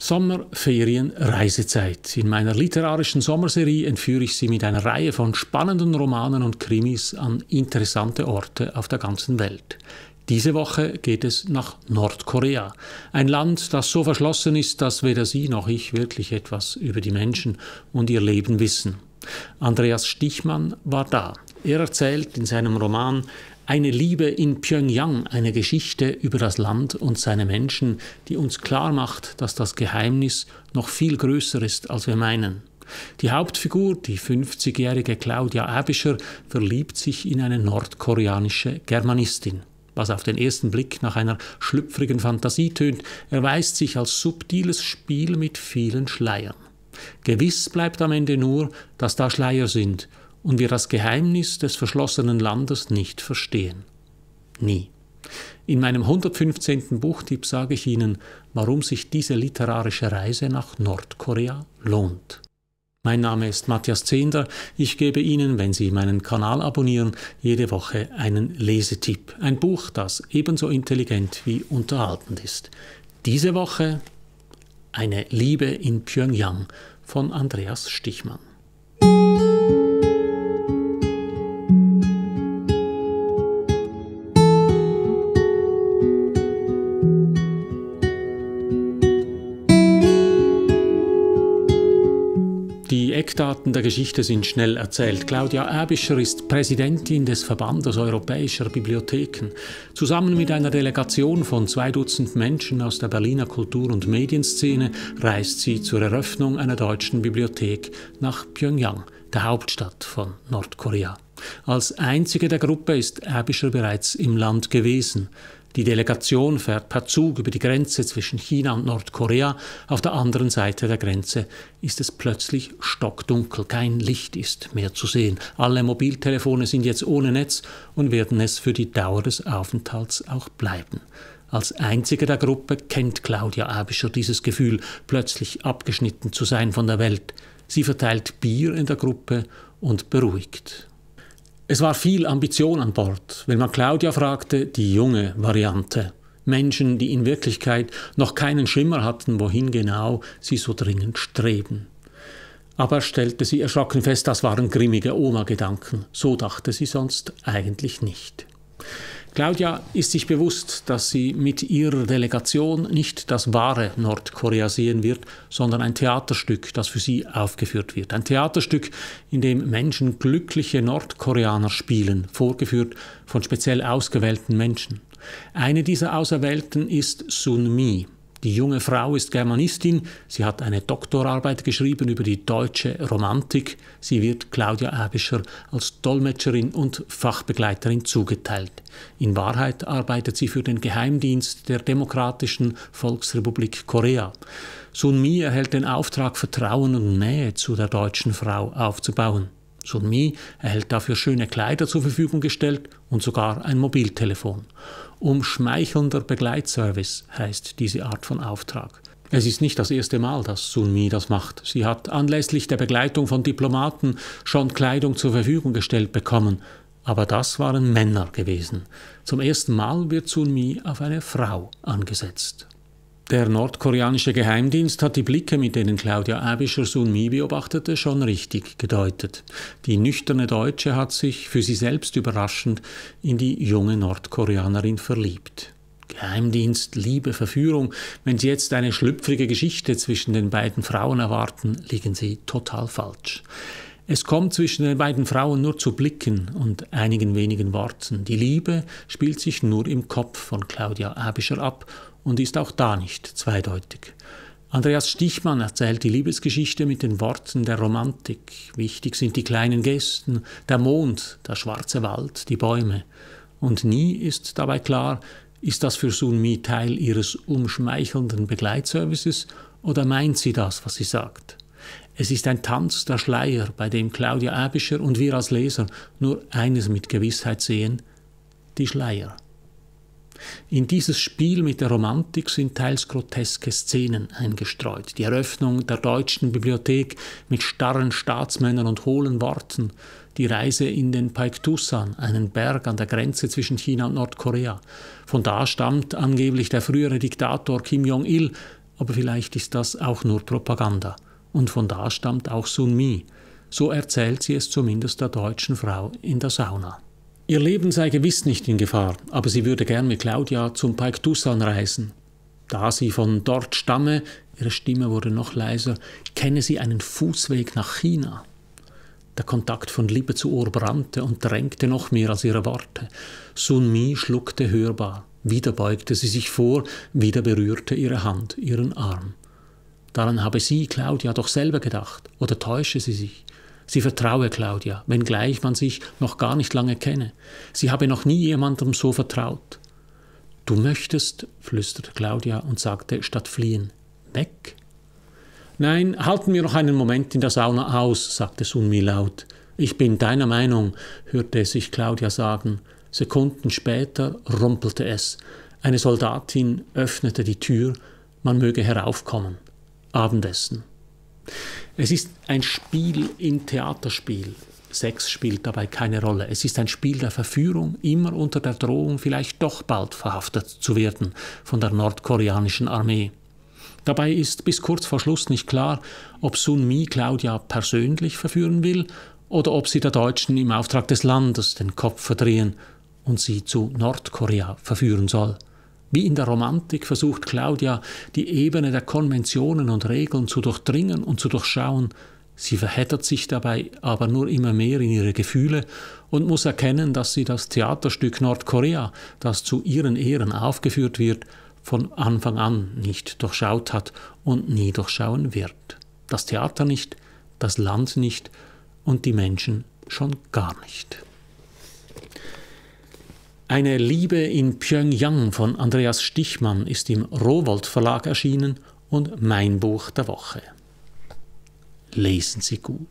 Sommerferienreisezeit. In meiner literarischen Sommerserie entführe ich Sie mit einer Reihe von spannenden Romanen und Krimis an interessante Orte auf der ganzen Welt. Diese Woche geht es nach Nordkorea, ein Land, das so verschlossen ist, dass weder Sie noch ich wirklich etwas über die Menschen und ihr Leben wissen. Andreas Stichmann war da. Er erzählt in seinem Roman eine Liebe in Pyongyang, eine Geschichte über das Land und seine Menschen, die uns klar macht, dass das Geheimnis noch viel größer ist, als wir meinen. Die Hauptfigur, die 50-jährige Claudia Abischer, verliebt sich in eine nordkoreanische Germanistin. Was auf den ersten Blick nach einer schlüpfrigen Fantasie tönt, erweist sich als subtiles Spiel mit vielen Schleiern. Gewiss bleibt am Ende nur, dass da Schleier sind und wir das Geheimnis des verschlossenen Landes nicht verstehen. Nie. In meinem 115. Buchtipp sage ich Ihnen, warum sich diese literarische Reise nach Nordkorea lohnt. Mein Name ist Matthias Zehnder. Ich gebe Ihnen, wenn Sie meinen Kanal abonnieren, jede Woche einen Lesetipp. Ein Buch, das ebenso intelligent wie unterhaltend ist. Diese Woche Eine Liebe in Pyongyang von Andreas Stichmann. Eckdaten der Geschichte sind schnell erzählt. Claudia Erbischer ist Präsidentin des Verbandes Europäischer Bibliotheken. Zusammen mit einer Delegation von zwei Dutzend Menschen aus der Berliner Kultur- und Medienszene reist sie zur Eröffnung einer deutschen Bibliothek nach Pyongyang, der Hauptstadt von Nordkorea. Als einzige der Gruppe ist Erbischer bereits im Land gewesen. Die Delegation fährt per Zug über die Grenze zwischen China und Nordkorea. Auf der anderen Seite der Grenze ist es plötzlich stockdunkel. Kein Licht ist mehr zu sehen. Alle Mobiltelefone sind jetzt ohne Netz und werden es für die Dauer des Aufenthalts auch bleiben. Als einzige der Gruppe kennt Claudia Abischer dieses Gefühl, plötzlich abgeschnitten zu sein von der Welt. Sie verteilt Bier in der Gruppe und beruhigt. Es war viel Ambition an Bord, wenn man Claudia fragte, die junge Variante. Menschen, die in Wirklichkeit noch keinen Schimmer hatten, wohin genau sie so dringend streben. Aber stellte sie erschrocken fest, das waren grimmige Oma-Gedanken. So dachte sie sonst eigentlich nicht. Claudia ist sich bewusst, dass sie mit ihrer Delegation nicht das wahre Nordkorea sehen wird, sondern ein Theaterstück, das für sie aufgeführt wird. Ein Theaterstück, in dem Menschen glückliche Nordkoreaner spielen, vorgeführt von speziell ausgewählten Menschen. Eine dieser Auserwählten ist Sun Mi. Die junge Frau ist Germanistin, sie hat eine Doktorarbeit geschrieben über die deutsche Romantik. Sie wird Claudia Abischer als Dolmetscherin und Fachbegleiterin zugeteilt. In Wahrheit arbeitet sie für den Geheimdienst der Demokratischen Volksrepublik Korea. Sun Mi erhält den Auftrag, Vertrauen und Nähe zu der deutschen Frau aufzubauen. Chunmi erhält dafür schöne Kleider zur Verfügung gestellt und sogar ein Mobiltelefon. Umschmeichelnder Begleitservice heißt diese Art von Auftrag. Es ist nicht das erste Mal, dass Sunmi das macht. Sie hat anlässlich der Begleitung von Diplomaten schon Kleidung zur Verfügung gestellt bekommen, aber das waren Männer gewesen. Zum ersten Mal wird Sunmi auf eine Frau angesetzt. Der nordkoreanische Geheimdienst hat die Blicke, mit denen Claudia Abischer Sunmi beobachtete, schon richtig gedeutet. Die nüchterne Deutsche hat sich, für sie selbst überraschend, in die junge Nordkoreanerin verliebt. Geheimdienst, Liebe, Verführung. Wenn Sie jetzt eine schlüpfrige Geschichte zwischen den beiden Frauen erwarten, liegen Sie total falsch. Es kommt zwischen den beiden Frauen nur zu Blicken und einigen wenigen Worten. Die Liebe spielt sich nur im Kopf von Claudia Abischer ab und ist auch da nicht zweideutig. Andreas Stichmann erzählt die Liebesgeschichte mit den Worten der Romantik. Wichtig sind die kleinen Gästen, der Mond, der schwarze Wald, die Bäume. Und nie ist dabei klar, ist das für Sunmi Teil ihres umschmeichelnden Begleitservices oder meint sie das, was sie sagt? Es ist ein Tanz der Schleier, bei dem Claudia Abischer und wir als Leser nur eines mit Gewissheit sehen, die Schleier. In dieses Spiel mit der Romantik sind teils groteske Szenen eingestreut. Die Eröffnung der deutschen Bibliothek mit starren Staatsmännern und hohlen Worten, die Reise in den Paiktusan, einen Berg an der Grenze zwischen China und Nordkorea. Von da stammt angeblich der frühere Diktator Kim Jong-il, aber vielleicht ist das auch nur Propaganda und von da stammt auch Sun Mi. So erzählt sie es zumindest der deutschen Frau in der Sauna. Ihr Leben sei gewiss nicht in Gefahr, aber sie würde gern mit Claudia zum Paik Tusan reisen. Da sie von dort stamme, ihre Stimme wurde noch leiser, kenne sie einen Fußweg nach China. Der Kontakt von Liebe zu Ohr brannte und drängte noch mehr als ihre Worte. Sun Mi schluckte hörbar. Wieder beugte sie sich vor, wieder berührte ihre Hand ihren Arm. Daran habe sie, Claudia, doch selber gedacht. Oder täusche sie sich? Sie vertraue Claudia, wenngleich man sich noch gar nicht lange kenne. Sie habe noch nie jemandem so vertraut. Du möchtest, flüsterte Claudia und sagte statt fliehen, weg? Nein, halten wir noch einen Moment in der Sauna aus, sagte Sunmi laut. Ich bin deiner Meinung, hörte sich Claudia sagen. Sekunden später rumpelte es. Eine Soldatin öffnete die Tür, man möge heraufkommen. Abendessen. Es ist ein Spiel im Theaterspiel. Sex spielt dabei keine Rolle. Es ist ein Spiel der Verführung, immer unter der Drohung, vielleicht doch bald verhaftet zu werden von der nordkoreanischen Armee. Dabei ist bis kurz vor Schluss nicht klar, ob Sun Mi Claudia persönlich verführen will oder ob sie der Deutschen im Auftrag des Landes den Kopf verdrehen und sie zu Nordkorea verführen soll. Wie in der Romantik versucht Claudia, die Ebene der Konventionen und Regeln zu durchdringen und zu durchschauen. Sie verheddert sich dabei aber nur immer mehr in ihre Gefühle und muss erkennen, dass sie das Theaterstück Nordkorea, das zu ihren Ehren aufgeführt wird, von Anfang an nicht durchschaut hat und nie durchschauen wird. Das Theater nicht, das Land nicht und die Menschen schon gar nicht. Eine Liebe in Pyongyang von Andreas Stichmann ist im Rowold Verlag erschienen und mein Buch der Woche. Lesen Sie gut.